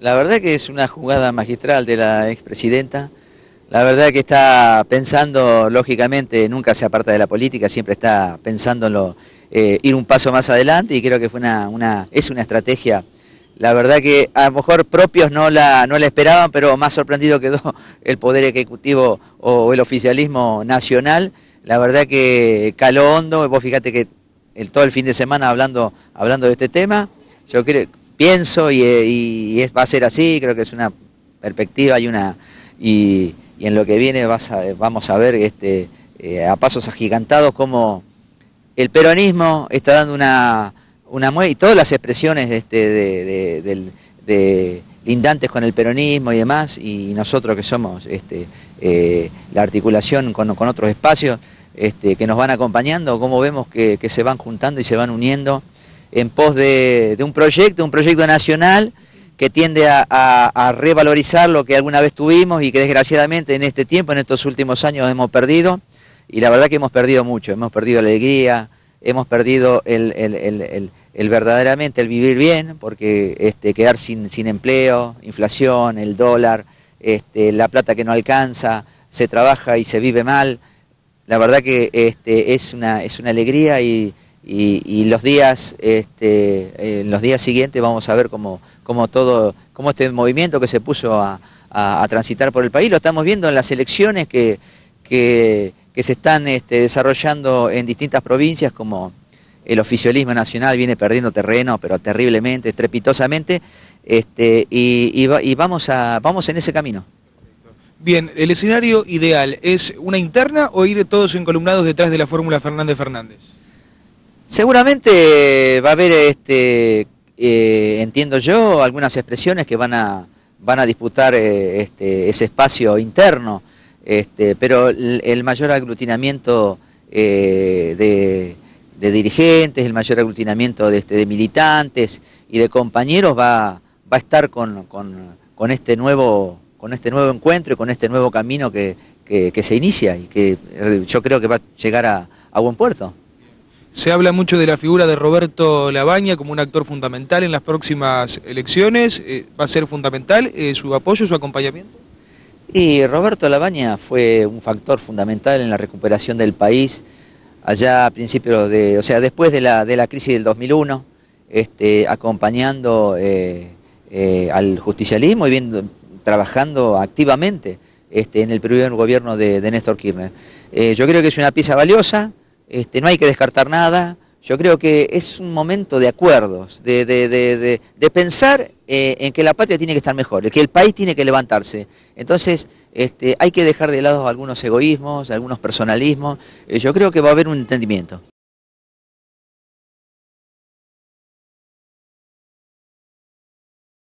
La verdad que es una jugada magistral de la expresidenta. La verdad que está pensando, lógicamente, nunca se aparta de la política, siempre está pensando en eh, ir un paso más adelante y creo que fue una, es una estrategia. La verdad que a lo mejor propios no la, no la esperaban, pero más sorprendido quedó el Poder Ejecutivo o el oficialismo nacional. La verdad que caló hondo, vos fíjate que todo el fin de semana hablando, hablando de este tema, yo creo, pienso y, eh, va a ser así, creo que es una perspectiva y una y, en lo que viene vamos a ver este, eh, a pasos agigantados cómo el peronismo está dando una, una y todas las expresiones de, este, de, lindantes con el peronismo y demás, y nosotros que somos este, eh, la articulación con, otros espacios este, que nos van acompañando, cómo vemos que se van juntando y se van uniendo en pos de, un proyecto, un proyecto nacional que tiende a, revalorizar lo que alguna vez tuvimos y que desgraciadamente en este tiempo, en estos últimos años hemos perdido. Y la verdad que hemos perdido mucho, hemos perdido la alegría, hemos perdido el, el verdaderamente el vivir bien, porque este, quedar sin, sin empleo, inflación, el dólar, este, la plata que no alcanza, se trabaja y se vive mal. La verdad que este, es, una, es una alegría y, y, los días, este, en los días siguientes vamos a ver cómo, todo, cómo este movimiento que se puso a, transitar por el país, lo estamos viendo en las elecciones que, que, se están este, desarrollando en distintas provincias, como el oficialismo nacional viene perdiendo terreno, pero terriblemente, estrepitosamente, este, y, y, y vamos, a, vamos en ese camino. Bien, ¿el escenario ideal es una interna o ir todos encolumnados detrás de la fórmula Fernández Fernández? Seguramente va a haber, este, eh, entiendo yo, algunas expresiones que van a, van a disputar eh, este, ese espacio interno, este, pero el, mayor aglutinamiento eh, de, dirigentes, el mayor aglutinamiento este, de, militantes y de compañeros va, va a estar con, con, este nuevo, con este nuevo encuentro y con este nuevo camino que, que, se inicia y que yo creo que va a llegar a buen puerto. Se habla mucho de la figura de Roberto Labaña como un actor fundamental en las próximas elecciones. Eh, ¿Va a ser fundamental eh, su apoyo, su acompañamiento? Y Roberto Labaña fue un factor fundamental en la recuperación del país allá a principios de, o sea, después de la, de la crisis del 2001, este, acompañando eh, al justicialismo y viendo, trabajando activamente este, en el primer gobierno de, de Néstor Kirchner. yo creo que es una pieza valiosa este, no hay que descartar nada. Yo creo que es un momento de acuerdos, de, pensar eh, en que la patria tiene que estar mejor, que el país tiene que levantarse. Entonces, este, hay que dejar de lado algunos egoísmos, algunos personalismos. Eh, yo creo que va a haber un entendimiento.